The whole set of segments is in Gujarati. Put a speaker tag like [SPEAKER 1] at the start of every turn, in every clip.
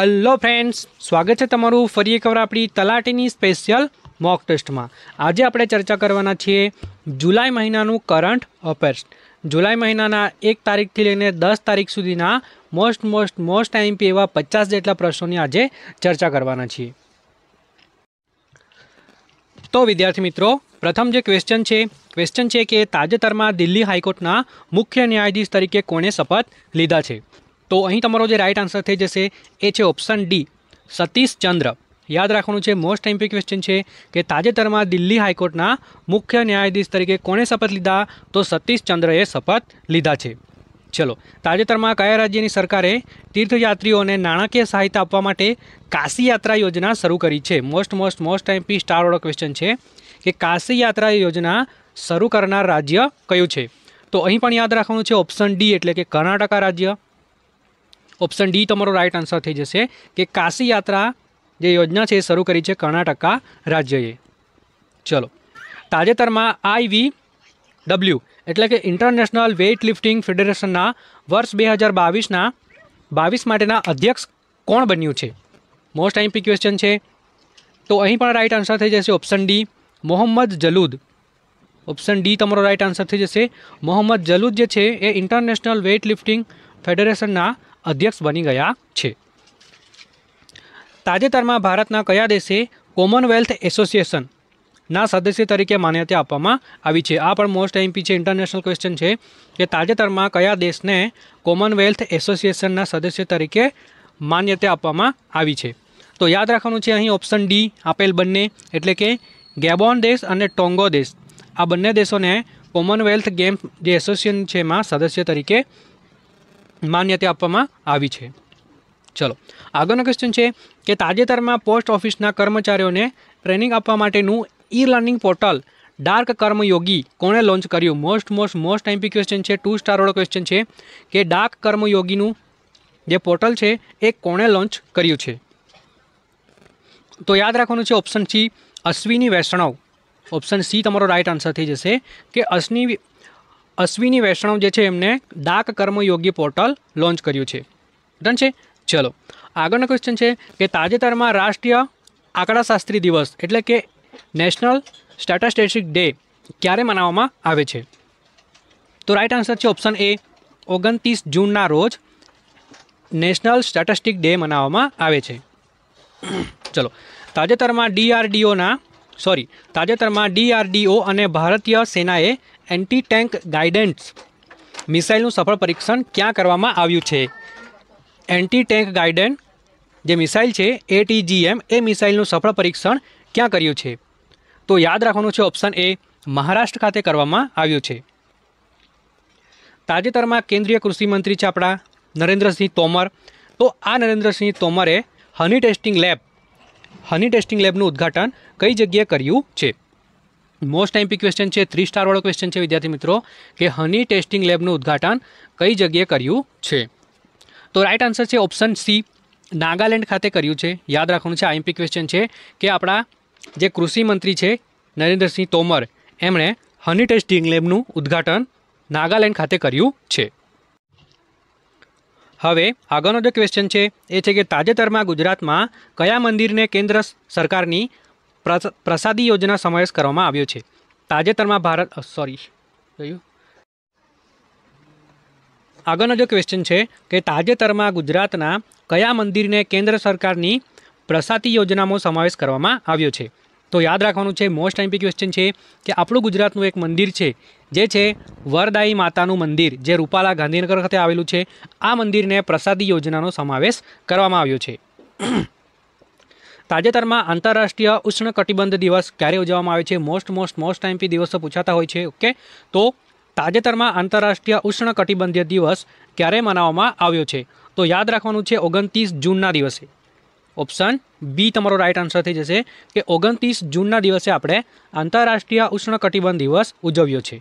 [SPEAKER 1] હલો ફ્રેન્ડ્સ સ્વાગત છે તમારું ફરી એકવાર આપણી તલાટીની સ્પેશિયલ મોક ટેસ્ટમાં આજે આપણે ચર્ચા કરવાના છીએ જુલાઈ મહિનાનું કરંટ અફેર્સ જુલાઈ મહિનાના એક તારીખથી લઈને દસ તારીખ સુધીના મોસ્ટ મોસ્ટ મોસ્ટ આઈએમપી એવા પચાસ જેટલા પ્રશ્નોની આજે ચર્ચા કરવાના છીએ તો વિદ્યાર્થી મિત્રો પ્રથમ જે ક્વેશ્ચન છે ક્વેશ્ચન છે કે તાજેતરમાં દિલ્હી હાઈકોર્ટના મુખ્ય ન્યાયાધીશ તરીકે કોણે શપથ લીધા છે તો અહીં તમારો જે રાઇટ આન્સર થઈ જશે એ છે ઓપ્શન ડી સતીશ ચંદ્ર યાદ રાખવાનું છે મોસ્ટ એમ્પી ક્વેશ્ચન છે કે તાજેતરમાં દિલ્હી હાઈકોર્ટના મુખ્ય ન્યાયાધીશ તરીકે કોણે શપથ લીધા તો સતીશ ચંદ્રએ શપથ લીધા છે ચલો તાજેતરમાં કયા રાજ્યની સરકારે તીર્થયાત્રીઓને નાણાકીય સહાયતા આપવા માટે કાશી યાત્રા યોજના શરૂ કરી છે મોસ્ટ મોસ્ટ મોસ્ટ એમપી સ્ટારવાળો ક્વેશ્ચન છે કે કાશી યાત્રા યોજના શરૂ કરનાર રાજ્ય કયું છે તો અહીં પણ યાદ રાખવાનું છે ઓપ્શન ડી એટલે કે કર્ણાટકા રાજ્ય ઓપ્શન ડી તમારો રાઇટ આન્સર થઈ જશે કે કાશી યાત્રા જે યોજના છે એ શરૂ કરી છે કર્ણાટકા રાજ્યએ ચલો તાજેતરમાં આઈવી ડબલ્યુ એટલે કે ઇન્ટરનેશનલ વેઇટ લિફ્ટિંગ ફેડરેશનના વર્ષ બે હજાર બાવીસના બાવીસ માટેના અધ્યક્ષ કોણ બન્યું છે મોસ્ટ આઈમ્પી ક્વેશ્ચન છે તો અહીં પણ રાઇટ આન્સર થઈ જશે option D Mohammed Jaloud option D તમારો રાઇટ આન્સર થઈ જશે મોહમ્મદ જલૂદ જે છે એ ઇન્ટરનેશનલ વેઇટ લિફ્ટિંગ ફેડરેશનના અધ્યક્ષ બની ગયા છે તાજેતરમાં ભારતના કયા દેશે કોમનવેલ્થ એસોસિએશનના સદસ્ય તરીકે માન્યતા આપવામાં આવી છે આ પણ મોસ્ટ એમપી છે ઇન્ટરનેશનલ ક્વેશ્ચન છે કે તાજેતરમાં કયા દેશને કોમનવેલ્થ એસોસિએશનના સદસ્ય તરીકે માન્યતા આપવામાં આવી છે તો યાદ રાખવાનું છે અહીં ઓપ્શન ડી આપેલ બંને એટલે કે ગેબોન દેશ અને ટોંગો દેશ આ બંને દેશોને કોમનવેલ્થ ગેમ જે એસોસિએશન છે એમાં સદસ્ય તરીકે માન્યતા આપવામાં આવી છે ચલો આગળનો ક્વેશ્ચન છે કે તાજેતરમાં પોસ્ટ ઓફિસના કર્મચારીઓને ટ્રેનિંગ આપવા માટેનું ઈ લર્નિંગ પોર્ટલ ડાર્ક કર્મયોગી કોણે લોન્ચ કર્યું most most most MP question છે ટુ સ્ટારવાળો ક્વેશ્ચન છે કે ડાર્ક કર્મયોગીનું જે પોર્ટલ છે એ કોણે લોન્ચ કર્યું છે તો યાદ રાખવાનું છે option C Ashwini Vaishnaw option C તમારો રાઇટ આન્સર થઈ જશે કે અશ્વિની અશ્વિની વૈષ્ણવ જે છે એમને ડાક કર્મયોગી પોર્ટલ લોન્ચ કર્યું છે ડન છે ચલો આગળનો ક્વેશ્ચન છે કે તાજેતરમાં રાષ્ટ્રીય આંકડાશાસ્ત્રી દિવસ એટલે કે નેશનલ સ્ટેટાસ્ટેટિક ડે ક્યારે મનાવવામાં આવે છે તો રાઇટ આન્સર છે ઓપ્શન એ ઓગણત્રીસ જૂનના રોજ નેશનલ સ્ટેટિસ્ટિક ડે મનાવવામાં આવે છે ચલો તાજેતરમાં ડીઆરડીઓના સોરી તાજેતરમાં ડીઆરડીઓ અને ભારતીય સેનાએ એન્ટી ટેન્ક ગાઇડન્સ મિસાઇલનું સફળ પરીક્ષણ ક્યાં કરવામાં આવ્યું છે એન્ટી ટેન્ક ગાઇડન જે મિસાઇલ છે એટીજીએમ એ મિસાઇલનું સફળ પરીક્ષણ ક્યાં કર્યું છે તો યાદ રાખવાનું છે ઓપ્શન એ મહારાષ્ટ્ર ખાતે કરવામાં આવ્યું છે તાજેતરમાં કેન્દ્રીય કૃષિમંત્રી છે આપણા નરેન્દ્રસિંહ તોમર તો આ નરેન્દ્રસિંહ તોમરે honey testing lab honey testing લેબનું ઉદ્ઘાટન કઈ જગ્યાએ કર્યું છે મોસ્ટ એમપી ક્વેશ્ચન છે થ્રી સ્ટારવાળો ક્વેશ્ચન છે વિદ્યાર્થી મિત્રો કે હની ટેસ્ટિંગ લેબનું ઉદઘાટન કઈ જગ્યાએ કર્યું છે તો રાઇટ આન્સર છે ઓપ્શન સી નાગાલેન્ડ ખાતે કર્યું છે યાદ રાખવાનું છે આ આઈએમપી ક્વેશ્ચન છે કે આપણા જે કૃષિ મંત્રી છે નરેન્દ્રસિંહ તોમર એમણે હની ટેસ્ટિંગ લેબનું ઉદ્ઘાટન નાગાલેન્ડ ખાતે કર્યું છે હવે આગળનો જે ક્વેશ્ચન છે એ છે કે તાજેતરમાં ગુજરાતમાં કયા મંદિરને કેન્દ્ર સરકારની પ્રસાદી યોજના સમાવેશ કરવામાં આવ્યો છે તાજેતરમાં ભારત સોરી જોયું આગળનો જે ક્વેશ્ચન છે કે તાજેતરમાં ગુજરાતના કયા મંદિરને કેન્દ્ર સરકારની પ્રસાદી યોજનામાં સમાવેશ કરવામાં આવ્યો છે તો યાદ રાખવાનું છે મોસ્ટ એમ્પી ક્વેશ્ચન છે કે આપણું ગુજરાતનું એક મંદિર છે જે છે વરદાઈ માતાનું મંદિર જે રૂપાલા ગાંધીનગર ખાતે આવેલું છે આ મંદિરને પ્રસાદી યોજનાનો સમાવેશ કરવામાં આવ્યો છે તાજેતરમાં આંતરરાષ્ટ્રીય ઉષ્ણકટિબંધ દિવસ ક્યારે ઉજવવામાં આવે છે મોસ્ટ મોસ્ટ મોસ્ટ ટાઈમપી દિવસો પૂછાતા હોય છે ઓકે તો તાજેતરમાં આંતરરાષ્ટ્રીય ઉષ્ણકટિબંધીય દિવસ ક્યારે મનાવવામાં આવ્યો છે તો યાદ રાખવાનું છે ઓગણત્રીસ જૂનના દિવસે ઓપ્શન બી તમારો રાઇટ આન્સર થઈ જશે કે ઓગણત્રીસ જૂનના દિવસે આપણે આંતરરાષ્ટ્રીય ઉષ્ણકટિબંધ દિવસ ઉજવ્યો છે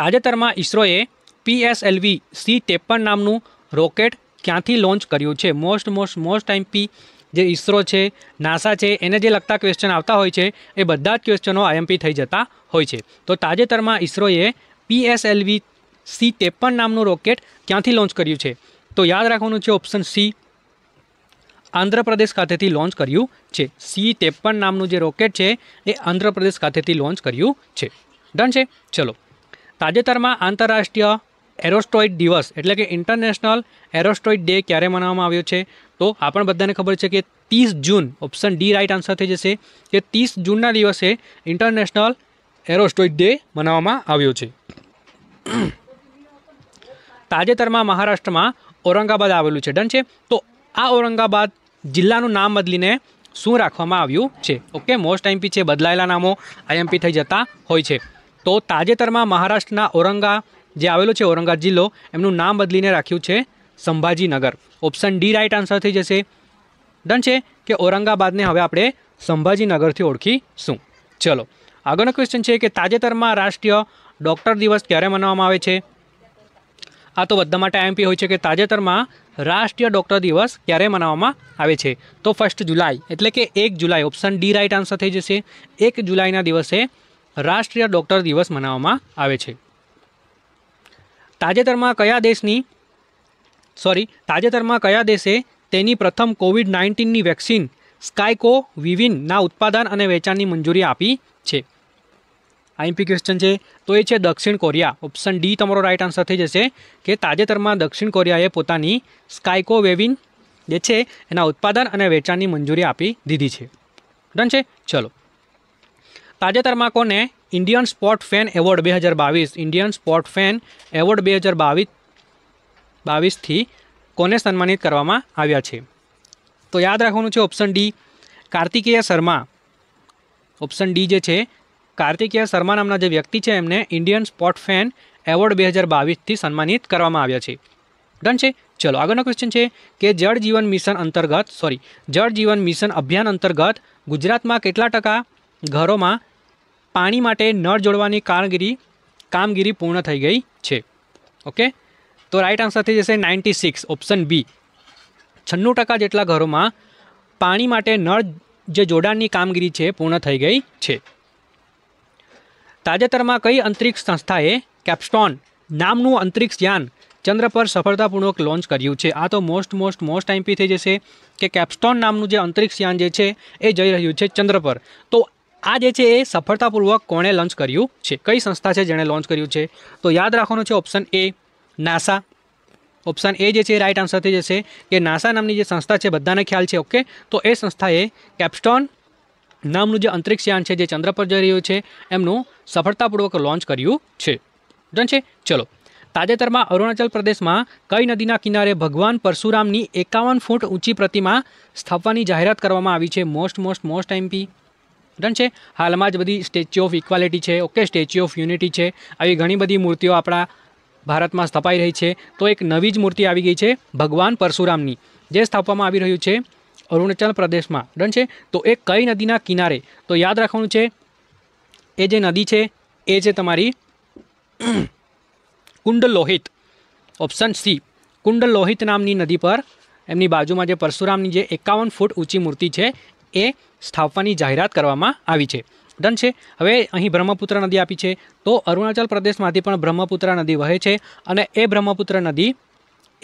[SPEAKER 1] તાજેતરમાં ઇસરોએ પીએસએલવી સી ત્રેપન નામનું રોકેટ ક્યાંથી લોન્ચ કર્યું છે મોસ્ટ મોસ્ટ મોસ્ટ આઈએમપી જે ઇસરો છે નાસા છે એને જે લગતા ક્વેશ્ચન આવતા હોય છે એ બધા જ ક્વેશ્ચનો આઈએમપી થઈ જતા હોય છે તો તાજેતરમાં ઇસરોએ પીએસએલવી સી ત્રેપન નામનું રોકેટ ક્યાંથી લોન્ચ કર્યું છે તો યાદ રાખવાનું છે ઓપ્શન સી આંધ્રપ્રદેશ ખાતેથી લોન્ચ કર્યું છે સી ત્રેપન નામનું જે રોકેટ છે એ આંધ્રપ્રદેશ ખાતેથી લોન્ચ કર્યું છે ડન છે ચલો તાજેતરમાં આંતરરાષ્ટ્રીય એરોસ્ટોઇડ દિવસ એટલે કે ઇન્ટરનેશનલ એરોસ્ટોઇડ ડે ક્યારે મનાવવામાં આવ્યો છે તો આપણ બધાને ખબર છે કે ત્રીસ જૂન ઓપ્શન ડી રાઇટ આન્સર થઈ જશે કે ત્રીસ જૂનના દિવસે ઇન્ટરનેશનલ એરોસ્ટોઇડ ડે મનાવવામાં આવ્યો છે તાજેતરમાં મહારાષ્ટ્રમાં ઔરંગાબાદ આવેલું છે ડન છે તો આ ઔરંગાબાદ જિલ્લાનું નામ બદલીને શું રાખવામાં આવ્યું છે ઓકે મોસ્ટ આઈએમપી છે બદલાયેલા નામો આઈએમપી થઈ જતા હોય છે તો તાજેતરમાં મહારાષ્ટ્રના ઔરંગા જે આવેલો છે ઔરંગાબાદ જિલ્લો એમનું નામ બદલીને રાખ્યું છે Sambhajinagar option D right answer થઈ જશે ડન છે કે ઔરંગાબાદને હવે આપણે સંભાજીનગરથી ઓળખીશું ચલો આગળનો ક્વેશ્ચન છે કે તાજેતરમાં રાષ્ટ્રીય ડૉક્ટર દિવસ ક્યારે મનાવવામાં આવે છે આ તો બધા માટે આઈએમપી હોય છે કે તાજેતરમાં રાષ્ટ્રીય ડૉક્ટર દિવસ ક્યારે મનાવવામાં આવે છે તો ફર્સ્ટ જુલાઈ એટલે કે એક જુલાઈ ઓપ્શન ડી રાઇટ આન્સર થઈ જશે એક જુલાઈના દિવસે રાષ્ટ્રીય ડૉક્ટર દિવસ મનાવવામાં આવે છે તાજેતરમાં કયા દેશની સોરી તાજેતરમાં કયા દેશે તેની પ્રથમ કોવિડ નાઇન્ટીનની વેક્સિન સ્કાયકો વિવિનના ઉત્પાદન અને વેચાણની મંજૂરી આપી છે આઈએમપી ક્વેશ્ચન છે તો એ છે દક્ષિણ કોરિયા ઓપ્શન ડી તમારો રાઇટ આન્સર થઈ જશે કે તાજેતરમાં દક્ષિણ કોરિયાએ પોતાની સ્કાયકો વેવિન જે છે એના ઉત્પાદન અને વેચાણની મંજૂરી આપી દીધી છે ડન છે ચલો તાજેતરમાં કોને ઇન્ડિયન સ્પોર્ટ ફેન એવોર્ડ બે હજાર બાવીસ ઇન્ડિયન સ્પોર્ટ ફેન એવોર્ડ બે હજાર બાવીસ બાવીસથી કોને સન્માનિત કરવામાં આવ્યા છે તો યાદ રાખવાનું છે option D Kartikeya Sharma option D જે છે કાર્તિકેય શર્મા નામના જે વ્યક્તિ છે એમને ઇન્ડિયન સ્પોર્ટ ફેન એવોર્ડ બે હજાર બાવીસથી સન્માનિત કરવામાં આવ્યા છે ડન છે ચલો આગળનો ક્વેશ્ચન છે કે જળ જીવન મિશન અંતર્ગત સોરી જળ જીવન મિશન અભિયાન અંતર્ગત ગુજરાતમાં કેટલા ટકા ઘરોમાં પાણી માટે નળ જોડવાની કામગીરી કામગીરી પૂર્ણ થઈ ગઈ છે ઓકે તો રાઇટ આન્સર થઈ જશે નાઇન્ટી સિક્સ ઓપ્શન બી છન્નું ટકા જેટલા ઘરોમાં પાણી માટે નળ જે જોડાણની કામગીરી છે પૂર્ણ થઈ ગઈ છે તાજેતરમાં કઈ અંતરિક્ષ સંસ્થાએ કેપ્સ્ટોન નામનું અંતરિક્ષ યાન ચંદ્ર પર સફળતાપૂર્વક લોન્ચ કર્યું છે આ તો મોસ્ટ મોસ્ટ મોસ્ટ આઈમ્પી થઈ જશે કે કેપ્સ્ટોન નામનું જે યાન જે છે એ જઈ રહ્યું છે ચંદ્ર પર તો આ જે છે એ સફળતાપૂર્વક કોણે લોન્ચ કર્યું છે કઈ સંસ્થા છે જેણે લોન્ચ કર્યું છે તો યાદ રાખવાનું છે option A NASA option A જે છે એ રાઈટ આન્સર થઈ જશે કે નાસા નામની જે સંસ્થા છે બધાને ખ્યાલ છે ઓકે તો એ સંસ્થાએ કેપ્સ્ટોન નામનું જે અંતરિક્ષયાન છે જે ચંદ્ર પર જઈ રહ્યું છે એમનું સફળતાપૂર્વક લોન્ચ કર્યું છે ડન છે ચલો તાજેતરમાં અરુણાચલ પ્રદેશમાં કઈ નદીના કિનારે ભગવાન પરશુરામની એકાવન ફૂટ ઊંચી પ્રતિમા સ્થાપવાની જાહેરાત કરવામાં આવી છે most most most MP done છે હાલમાં જ બધી સ્ટેચ્યુ ઓફ ઇક્વાલિટી છે ઓકે સ્ટેચ્યુ ઓફ યુનિટી છે આવી ઘણી બધી મૂર્તિઓ આપણા ભારતમાં સ્થપાઈ રહી છે તો એક નવી જ મૂર્તિ આવી ગઈ છે ભગવાન પરશુરામની જે સ્થાપવામાં આવી રહ્યું છે અરુણાચલ પ્રદેશમાં ડન છે તો એ કઈ નદીના કિનારે તો યાદ રાખવાનું છે એ જે નદી છે એ છે તમારી કુંડલ લોહિત ઓપ્શન સી કુંડલ લોહિત નામની નદી પર એમની બાજુમાં જે પરશુરામની જે એકાવન ફૂટ ઊંચી મૂર્તિ છે એ સ્થાપવાની જાહેરાત કરવામાં આવી છે ડન છે હવે અહીં બ્રહ્મપુત્ર નદી આપી છે તો અરુણાચલ પ્રદેશમાંથી પણ બ્રહ્મપુત્ર નદી વહે છે અને એ બ્રહ્મપુત્ર નદી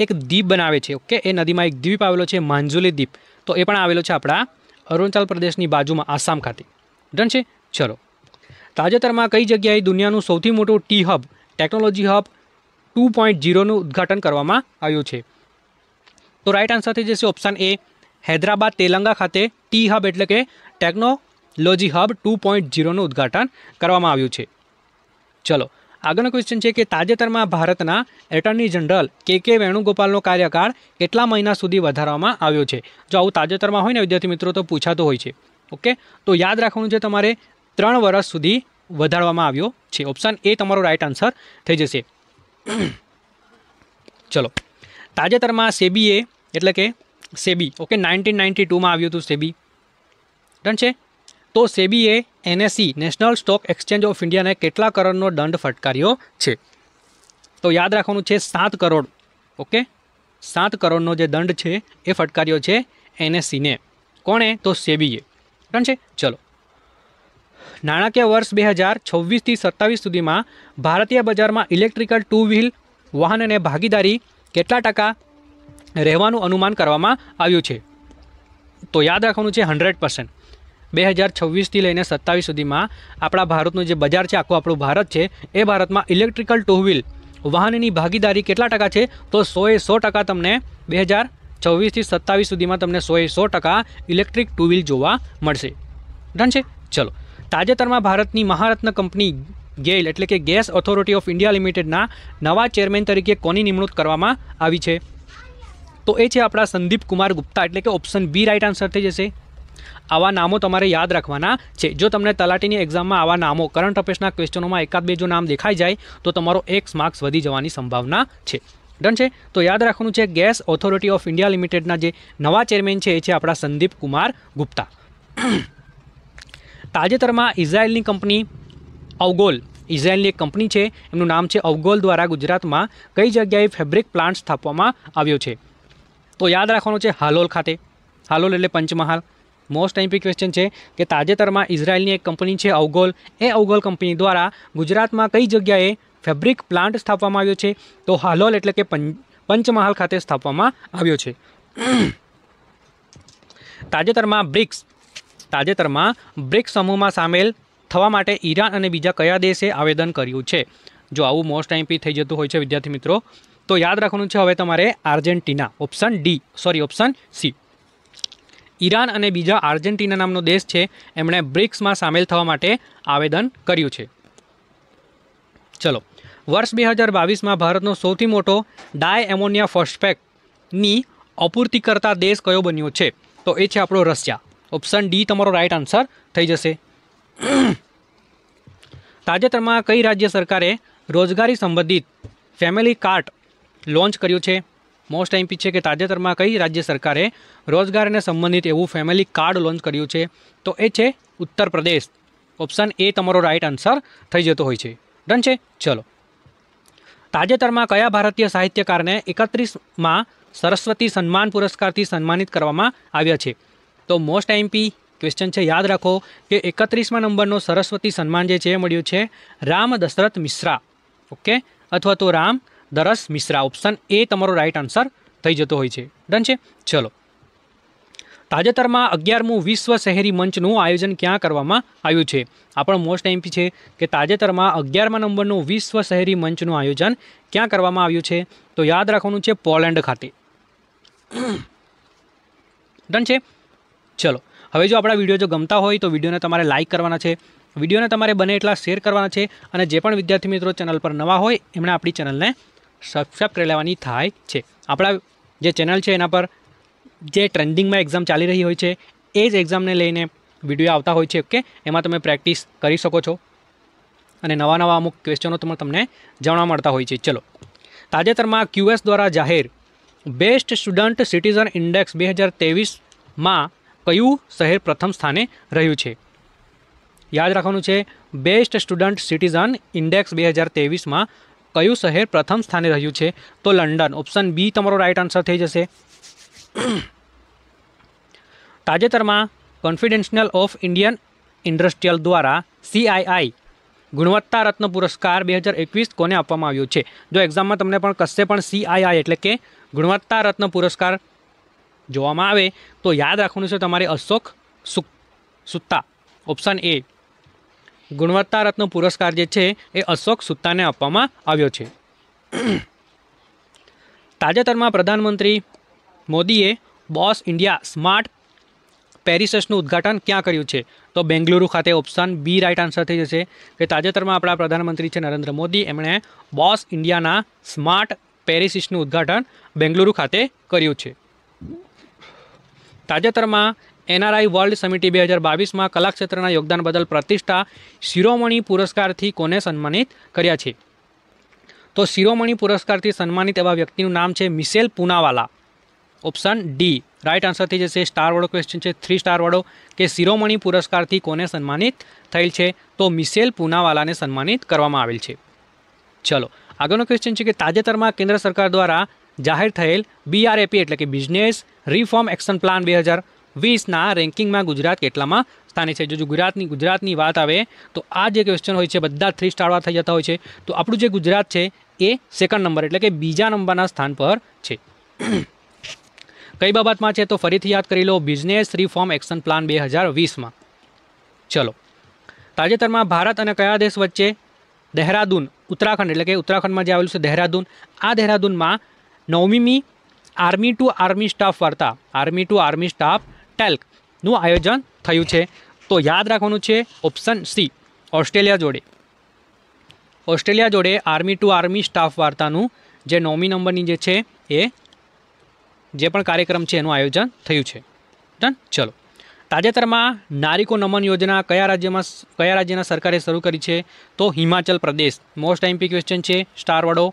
[SPEAKER 1] એક દ્વીપ બનાવે છે ઓકે એ નદીમાં એક દ્વીપ આવેલો છે માંજુલી દ્વીપ તો એ પણ આવેલો છે આપણા અરુણાચલ પ્રદેશની બાજુમાં આસામ ખાતે ડન છે ચલો તાજેતરમાં કઈ જગ્યાએ દુનિયાનું સૌથી મોટું T hub technology hub two point જીરોનું ઉદ્ઘાટન કરવામાં આવ્યું છે તો રાઇટ આન્સર થઈ જશે ઓપ્શન એ હૈદરાબાદ તેલંગા ખાતે ટી હબ એટલે કે ટેકનોલોજી હબ ટુ પોઈન્ટ ઝીરોનું ઉદ્ઘાટન કરવામાં આવ્યું છે ચલો આગળનો ક્વેશ્ચન છે કે તાજેતરમાં ભારતના એટર્ની જનરલ કે કે વેણુગોપાલનો કાર્યકાળ કેટલા મહિના સુધી વધારવામાં આવ્યો છે જો આવું તાજેતરમાં હોય ને વિદ્યાર્થી મિત્રો તો પૂછાતો હોય છે ઓકે તો યાદ રાખવાનું છે તમારે ત્રણ વર્ષ સુધી વધારવામાં આવ્યો છે ઓપ્શન એ તમારો રાઇટ આન્સર થઈ જશે ચલો તાજેતરમાં સેબીએ એટલે કે સેબી ઓકે નાઇન્ટીન નાઇન્ટી ટુમાં આવ્યું હતું સેબી ડન છે તો સેબીએ NSC national stock exchange of ઇન્ડિયાને કેટલા કરોડનો દંડ ફટકાર્યો છે તો યાદ રાખવાનું છે સાત કરોડ ઓકે સાત કરોડનો જે દંડ છે એ ફટકાર્યો છે એનએસસીને e કોણે તો સેબીએ ડન છે ચલો નાણાકીય વર્ષ બે હજાર છવ્વીસથી સત્તાવીસ સુધીમાં ભારતીય બજારમાં ઇલેક્ટ્રિકલ ટુ વ્હીલ વાહન અને ભાગીદારી કેટલા ટકા રહેવાનું અનુમાન કરવામાં આવ્યું છે તો યાદ રાખવાનું છે હંડ્રેડ પર્સન્ટ બે હજાર છવ્વીસથી લઈને સત્તાવીસ સુધીમાં આપણા ભારતનું જે બજાર છે આખું આપણું ભારત છે એ ભારતમાં ઇલેક્ટ્રિકલ ટુ વ્હીલ વાહનની ભાગીદારી કેટલા ટકા છે તો સોએ સો ટકા તમને બે હજાર છવ્વીસથી સત્તાવીસ સુધીમાં તમને સોએ સો ટકા ઇલેક્ટ્રિક ટુ વ્હીલ જોવા મળશે ડન છે ચલો તાજેતરમાં ભારતની મહારત્ન કંપની ગેઇલ એટલે કે ગેસ ઓથોરિટી ઓફ ઇન્ડિયા લિમિટેડના નવા ચેરમેન તરીકે કોની નિમણૂક કરવામાં આવી છે તો એ છે આપણા સંદીપ કુમાર ગુપ્તા એટલે કે ઓપ્શન બી રાઇટ આન્સર થઈ જશે આવા નામો તમારે યાદ રાખવાના છે જો તમને તલાટીની એક્ઝામમાં આવા નામો કરંટ અફેર્સના ક્વેશ્ચનોમાં એકાદ બે જો નામ દેખાઈ જાય તો તમારો એક માર્ક્સ વધી જવાની સંભાવના છે ડન છે તો યાદ રાખવાનું છે ગેસ ઓથોરિટી ઓફ ઇન્ડિયા લિમિટેડના જે નવા ચેરમેન છે એ છે આપણા સંદીપ કુમાર ગુપ્તા તાજેતરમાં ઇઝરાયેલની કંપની અવગોલ ઇઝરાયેલની એક કંપની છે એમનું નામ છે અવગોલ દ્વારા ગુજરાતમાં કઈ જગ્યાએ ફેબ્રિક પ્લાન્ટ સ્થાપવામાં આવ્યો છે તો યાદ રાખવાનું છે હાલોલ ખાતે હાલોલ એટલે પંચમહાલ મોસ્ટ એમ્પી ક્વેશ્ચન છે કે તાજેતરમાં ઇઝરાયલની એક કંપની છે અવગોલ એ અવગોલ કંપની દ્વારા ગુજરાતમાં કઈ જગ્યાએ ફેબ્રિક પ્લાન્ટ સ્થાપવામાં આવ્યો છે તો હાલોલ એટલે કે પંચમહાલ ખાતે સ્થાપવામાં આવ્યો છે તાજેતરમાં બ્રિક્સ તાજેતરમાં બ્રિક્સ સમૂહમાં સામેલ થવા માટે ઈરાન અને બીજા કયા દેશે આવેદન કર્યું છે જો આવું મોસ્ટ એમ્પી થઈ જતું હોય છે વિદ્યાર્થી મિત્રો તો યાદ રાખવાનું છે હવે તમારે Argentina option D sorry option C Iran અને બીજા આર્જેન્ટિના નામનો દેશ છે એમણે બ્રિક્સમાં સામેલ થવા માટે આવેદન કર્યું છે ચલો વર્ષ બે હજાર બાવીસમાં ભારતનો સૌથી મોટો ડાય એમોનિયા ફોસ્ફેટની અપૂર્તિ કરતા દેશ કયો બન્યો છે તો એ છે આપણો રશિયા ઓપ્શન ડી તમારો રાઇટ આન્સર થઈ જશે તાજેતરમાં કઈ રાજ્ય સરકારે રોજગારી સંબંધિત ફેમિલી કાર્ટ લોન્ચ કર્યું છે મોસ્ટ ટાઈમ પીછે કે તાજેતરમાં કઈ રાજ્ય સરકારે રોજગારને સંબંધિત એવું ફેમિલી કાર્ડ લોન્ચ કર્યું છે તો એ છે ઉત્તર પ્રદેશ ઓપ્શન એ તમારો રાઇટ આન્સર થઈ જતો હોય છે ડન છે ચલો તાજેતરમાં કયા ભારતીય સાહિત્યકારને એકત્રીસમાં સરસ્વતી સન્માન પુરસ્કારથી સન્માનિત કરવામાં આવ્યા છે તો મોસ્ટ એમપી ક્વેશ્ચન છે યાદ રાખો કે એકત્રીસમાં નંબરનો સરસ્વતી સન્માન જે છે એ મળ્યું છે રામ દશરથ મિશ્રા ઓકે અથવા તો રામ દરસ મિશ્રા ઓપ્શન એ તમારો રાઇટ આન્સર થઈ જતો હોય છે ડન છે ચલો તાજેતરમાં અગિયારમું વિશ્વ શહેરી મંચનું આયોજન ક્યાં કરવામાં આવ્યું છે આ પણ મોસ્ટ એમ્પી છે કે તાજેતરમાં અગિયારમા નંબરનું વિશ્વ શહેરી મંચનું આયોજન ક્યાં કરવામાં આવ્યું છે તો યાદ રાખવાનું છે પોલેન્ડ ખાતે ડન છે ચલો હવે જો આપણા વિડીયો જો ગમતા હોય તો વિડીયોને તમારે લાઇક કરવાના છે વિડીયોને તમારે બને એટલા શેર કરવાના છે અને જે પણ વિદ્યાર્થી મિત્રો ચેનલ પર નવા હોય એમણે આપણી ચેનલને સબસ્ક્રાઈબ કરી લેવાની થાય છે આપણા જે ચેનલ છે એના પર જે ટ્રેન્ડિંગમાં એક્ઝામ ચાલી રહી હોય છે એ જ એક્ઝામને લઈને વિડીયો આવતા હોય છે ઓકે એમાં તમે પ્રેક્ટિસ કરી શકો છો અને નવા નવા અમુક ક્વેશ્ચનો તમે તમને જાણવા મળતા હોય છે ચલો તાજેતરમાં ક્યુએસ દ્વારા જાહેર બેસ્ટ સ્ટુડન્ટ સિટીઝન ઇન્ડેક્સ બે હજાર તેવીસમાં કયું શહેર પ્રથમ સ્થાને રહ્યું છે યાદ રાખવાનું છે બેસ્ટ સ્ટુડન્ટ સિટીઝન ઇન્ડેક્સ બે હજાર તેવીસમાં કયું શહેર પ્રથમ સ્થાને રહ્યું છે તો લંડન ઓપ્શન બી તમારો રાઇટ આન્સર થઈ જશે તાજેતરમાં કોન્ફિડેન્શિયલ ઓફ ઇન્ડિયન ઇન્ડસ્ટ્રીયલ દ્વારા સીઆઈઆઈ ગુણવત્તા રત્ન પુરસ્કાર બે હજાર એકવીસ કોને આપવામાં આવ્યો છે જો એક્ઝામમાં તમને પણ કશે પણ સીઆઈઆઈ એટલે કે ગુણવત્તા રત્ન પુરસ્કાર જોવામાં આવે તો યાદ રાખવાનું છે તમારે અશોક સુ સુત્તા ઓપ્શન એ ગુણવત્તા રત્ન પુરસ્કાર જે છે એ અશોક સુત્તાને આપવામાં આવ્યો છે તાજેતરમાં પ્રધાનમંત્રી મોદીએ બોસ ઇન્ડિયા સ્માર્ટ પેરિસસનું ઉદ્ઘાટન ક્યાં કર્યું છે તો બેંગલુરુ ખાતે ઓપ્શન બી રાઇટ આન્સર થઈ જશે કે તાજેતરમાં આપણા પ્રધાનમંત્રી છે નરેન્દ્ર મોદી એમણે બોસ ઇન્ડિયાના સ્માર્ટ પેરિસિસનું ઉદ્ઘાટન બેંગલુરુ ખાતે કર્યું છે તાજેતરમાં એનઆરઆઈ વર્લ્ડ સમિટી બે હજાર બાવીસમાં કલા ક્ષેત્રના યોગદાન બદલ પ્રતિષ્ઠા શિરોમણી પુરસ્કારથી કોને સન્માનિત કર્યા છે તો શિરોમણી પુરસ્કારથી સન્માનિત એવા વ્યક્તિનું નામ છે મિસેલ પુનાવાલા ઓપ્શન ડી રાઇટ આન્સરથી જે છે સ્ટારવાળો ક્વેશ્ચન છે થ્રી સ્ટારવાળો કે શિરોમણી પુરસ્કારથી કોને સન્માનિત થયેલ છે તો મિસેલ પુનાવાલાને સન્માનિત કરવામાં આવેલ છે ચલો આગળનો ક્વેશ્ચન છે કે તાજેતરમાં કેન્દ્ર સરકાર દ્વારા જાહેર થયેલ બીઆરએપી એટલે કે બિઝનેસ રિફોર્મ એક્શન પ્લાન બે હજાર વીસના રેન્કિંગમાં ગુજરાત કેટલામાં સ્થાને છે જો ગુજરાતની ગુજરાતની વાત આવે તો આ જે ક્વેશ્ચન હોય છે બધા થ્રી સ્ટારવાળા થઈ જતા હોય છે તો આપણું જે ગુજરાત છે એ સેકન્ડ નંબર એટલે કે બીજા નંબરના સ્થાન પર છે કઈ બાબતમાં છે તો ફરીથી યાદ કરી લો બિઝનેસ રિફોર્મ એક્શન પ્લાન બે હજાર વીસમાં ચલો તાજેતરમાં ભારત અને કયા દેશ વચ્ચે દહેરાદૂન ઉત્તરાખંડ એટલે કે ઉત્તરાખંડમાં જે આવેલું છે દહેરાદૂન આ દહેરાદૂનમાં નવમીમી આર્મી ટુ આર્મી સ્ટાફ વાર્તા આર્મી ટુ આર્મી સ્ટાફ ટેલ્કનું આયોજન થયું છે તો યાદ રાખવાનું છે ઓપ્શન સી ઓસ્ટ્રેલિયા જોડે ઓસ્ટ્રેલિયા જોડે આર્મી ટુ આર્મી સ્ટાફ વાર્તાનું જે નોમી નંબરની જે છે એ જે પણ કાર્યક્રમ છે એનું આયોજન થયું છે ડન ચલો તાજેતરમાં નારિકો નમન યોજના કયા રાજ્યમાં કયા રાજ્યના સરકારે શરૂ કરી છે તો હિમાચલ પ્રદેશ મોસ્ટ એમ્પી ક્વેશ્ચન છે સ્ટારવાડો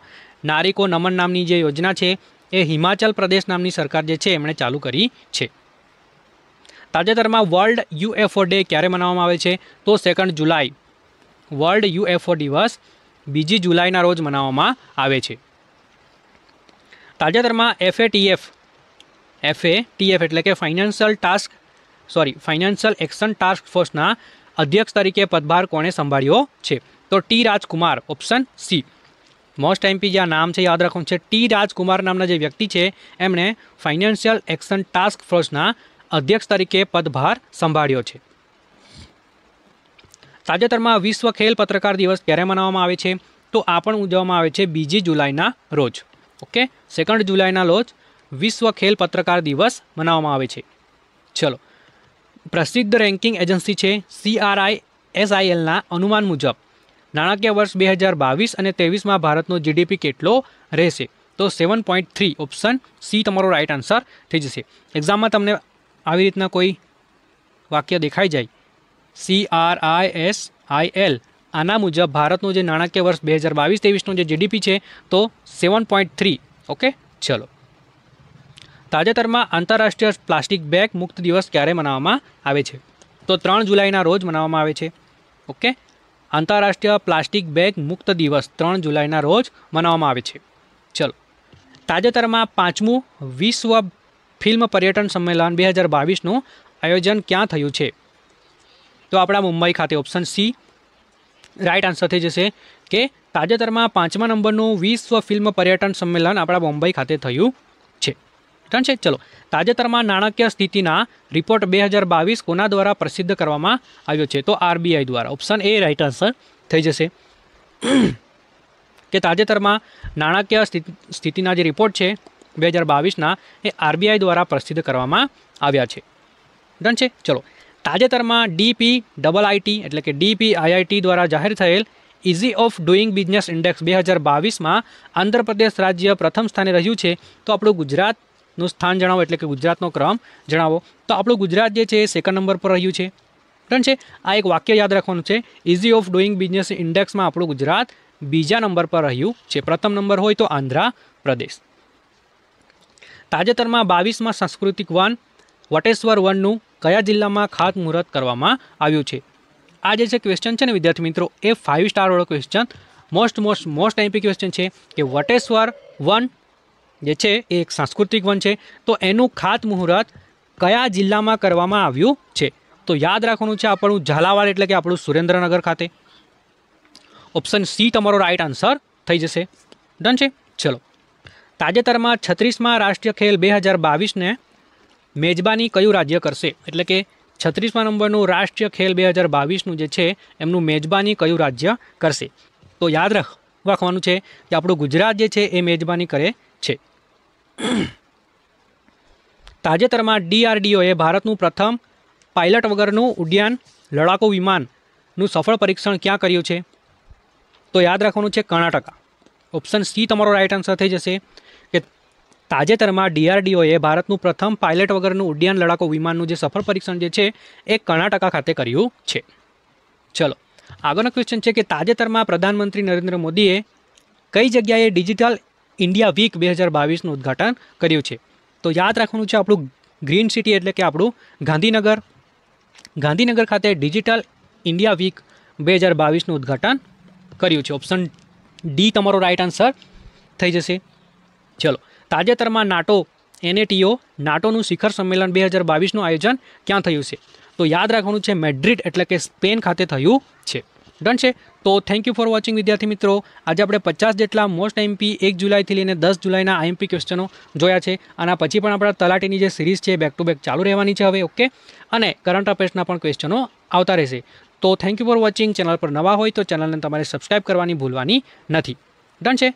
[SPEAKER 1] નારિકો નમન નામની જે યોજના છે એ હિમાચલ પ્રદેશ નામની સરકાર જે છે એમણે ચાલુ કરી છે તાજેતરમાં વર્લ્ડ યુએફઓ ડે ક્યારે મનાવવામાં આવે છે તો સેકન્ડ જુલાઈ વર્લ્ડ યુએફઓ દિવસ બીજી જુલાઈના રોજ મનાવવામાં આવે છે તાજેતરમાં એફએ એફએટીએફ એફએટીએફ એટલે કે financial task sorry financial action task ફોર્સના અધ્યક્ષ તરીકે પદભાર કોણે સંભાળ્યો છે તો T Rajkumar option C most MP જે આ નામ છે યાદ રાખવું છે ટી રાજકુમાર નામના જે વ્યક્તિ છે એમણે ફાઇનાન્શિયલ એક્શન ટાસ્ક ફોર્સના અધ્યક્ષ તરીકે પદભાર સંભાળ્યો છે તાજેતરમાં વિશ્વ ખેલ પત્રકાર દિવસ ક્યારે મનાવવામાં આવે છે તો આ પણ ઉજવવામાં આવે છે બીજી જુલાઈના રોજ ઓકે સેકન્ડ જુલાઈના રોજ વિશ્વ ખેલ પત્રકાર દિવસ મનાવવામાં આવે છે ચલો પ્રસિદ્ધ રેન્કિંગ એજન્સી છે સીઆરઆઈ એસઆઈએલના અનુમાન મુજબ નાણાકીય વર્ષ બે હજાર બાવીસ અને ત્રેવીસમાં ભારતનો જીડીપી કેટલો રહેશે તો seven point three option C તમારો રાઈટ આન્સર થઈ જશે એક્ઝામમાં તમને આવી રીતના કોઈ વાક્ય દેખાઈ જાય C R I S I L આના મુજબ ભારતનું જે નાણાકીય વર્ષ બે હજાર બાવીસ ત્રેવીસનું જે જીડીપી છે તો સેવન પોઈન્ટ થ્રી ઓકે ચલો તાજેતરમાં આંતરરાષ્ટ્રીય પ્લાસ્ટિક બેગ મુક્ત દિવસ ક્યારે મનાવવામાં આવે છે તો ત્રણ જુલાઈના રોજ મનાવવામાં આવે છે ઓકે આંતરરાષ્ટ્રીય પ્લાસ્ટિક બેગ મુક્ત દિવસ ત્રણ જુલાઈના રોજ મનાવવામાં આવે છે ચલો તાજેતરમાં પાંચમું વિશ્વ ફિલ્મ પર્યટન સંમેલન બે હજાર બાવીસનું આયોજન ક્યાં થયું છે તો આપણા મુંબઈ ખાતે ઓપ્શન સી રાઇટ આન્સર થઈ જશે કે તાજેતરમાં પાંચમા નંબરનું વિશ્વ ફિલ્મ પર્યટન સંમેલન આપણા મુંબઈ ખાતે થયું છે ડન છે ચલો તાજેતરમાં નાણાકીય સ્થિતિના રિપોર્ટ બે હજાર બાવીસ કોના દ્વારા પ્રસિદ્ધ કરવામાં આવ્યો છે તો આરબીઆઈ દ્વારા ઓપ્શન એ રાઇટ આન્સર થઈ જશે કે તાજેતરમાં નાણાકીય સ્થિતિના જે રિપોર્ટ છે બે હજાર બાવીસના એ આરબીઆઈ દ્વારા પ્રસિદ્ધ કરવામાં આવ્યા છે ડન છે ચલો તાજેતરમાં ડીપી ડબલ આઈટી એટલે કે ડીપી આઈઆઈટી દ્વારા જાહેર થયેલ ease of doing business index બે હજાર બાવીસમાં આંધ્રપ્રદેશ રાજ્ય પ્રથમ સ્થાને રહ્યું છે તો આપણું ગુજરાતનું સ્થાન જણાવો એટલે કે ગુજરાતનો ક્રમ જણાવો તો આપણું ગુજરાત જે છે એ સેકન્ડ નંબર પર રહ્યું છે ડન છે આ એક વાક્ય યાદ રાખવાનું છે ઇઝી ઓફ ડુઈંગ બિઝનેસ ઇન્ડેક્સમાં આપણું ગુજરાત બીજા નંબર પર રહ્યું છે પ્રથમ નંબર હોય તો આંધ્રપ્રદેશ તાજેતરમાં બાવીસમાં સાંસ્કૃતિક વન વટેશ્વર વનનું કયા જિલ્લામાં ખાતમુહૂર્ત કરવામાં આવ્યું છે આ જે છે ક્વેશ્ચન છે ને વિદ્યાર્થી મિત્રો એ ફાઇવ સ્ટારવાળો question most most most MP question છે કે વટેશ્વર વન જે છે એ એક સાંસ્કૃતિક વન છે તો એનું ખાતમુહૂર્ત કયા જિલ્લામાં કરવામાં આવ્યું છે તો યાદ રાખવાનું છે આપણું ઝાલાવાડ એટલે કે આપણું સુરેન્દ્રનગર ખાતે ઓપ્શન સી તમારો રાઇટ આન્સર થઈ જશે ડન છે ચલો તાજેતરમાં છત્રીસમાં રાષ્ટ્રીય ખેલ બે હજાર બાવીસને મેજબાની કયું રાજ્ય કરશે એટલે કે છત્રીસમાં નંબરનું રાષ્ટ્રીય ખેલ બે હજાર બાવીસનું જે છે એમનું મેજબાની કયું રાજ્ય કરશે તો યાદ રાખ રાખવાનું છે કે આપણું ગુજરાત જે છે એ મેજબાની કરે છે તાજેતરમાં ડીઆરડીઓએ ભારતનું પ્રથમ પાયલટ વગરનું ઉડ્ડયન લડાકુ વિમાનનું સફળ પરીક્ષણ ક્યાં કર્યું છે તો યાદ રાખવાનું છે કર્ણાટકા ઓપ્શન સી તમારો રાઇટ આન્સર થઈ જશે કે તાજેતરમાં ડીઆરડીઓએ ભારતનું પ્રથમ પાયલટ વગરનું ઉડ્ડયન લડાકુ વિમાનનું જે સફળ પરીક્ષણ જે છે એ કર્ણાટકા ખાતે કર્યું છે ચલો આગળનો ક્વેશ્ચન છે કે તાજેતરમાં પ્રધાનમંત્રી નરેન્દ્ર મોદીએ કઈ જગ્યાએ ડિજિટલ ઇન્ડિયા વીક બે હજાર બાવીસનું ઉદ્ઘાટન કર્યું છે તો યાદ રાખવાનું છે આપણું ગ્રીન સિટી એટલે કે આપણું ગાંધીનગર ગાંધીનગર ખાતે ડિજિટલ ઇન્ડિયા વીક બે હજાર બાવીસનું ઉદ્ઘાટન કર્યું છે ઓપ્શન ડી તમારો રાઇટ આન્સર થઈ જશે ચલો તાજેતરમાં નાટો એનએટીઓ નાટોનું શિખર સંમેલન બે હજાર બાવીસનું આયોજન ક્યાં થયું છે તો યાદ રાખવાનું છે મેડ્રિડ એટલે કે સ્પેન ખાતે થયું છે ડન છે તો થેન્ક યુ ફોર વોચિંગ વિદ્યાર્થી મિત્રો આજે આપણે પચાસ જેટલા મોસ્ટ આઈએમપી એક જુલાઈથી લઈને દસ જુલાઈના આઈએમપી ક્વેશ્ચનો જોયા છે અને પછી પણ આપણા તલાટીની જે સિરીઝ છે બેક ટુ બેક ચાલુ રહેવાની છે હવે ઓકે અને કરંટ અફેર્સના પણ ક્વેશ્ચનો આવતા રહેશે તો thank you for watching channel પર નવા હોય તો ચેનલને તમારે સબસ્ક્રાઈબ કરવાની ભૂલવાની નથી ડન છે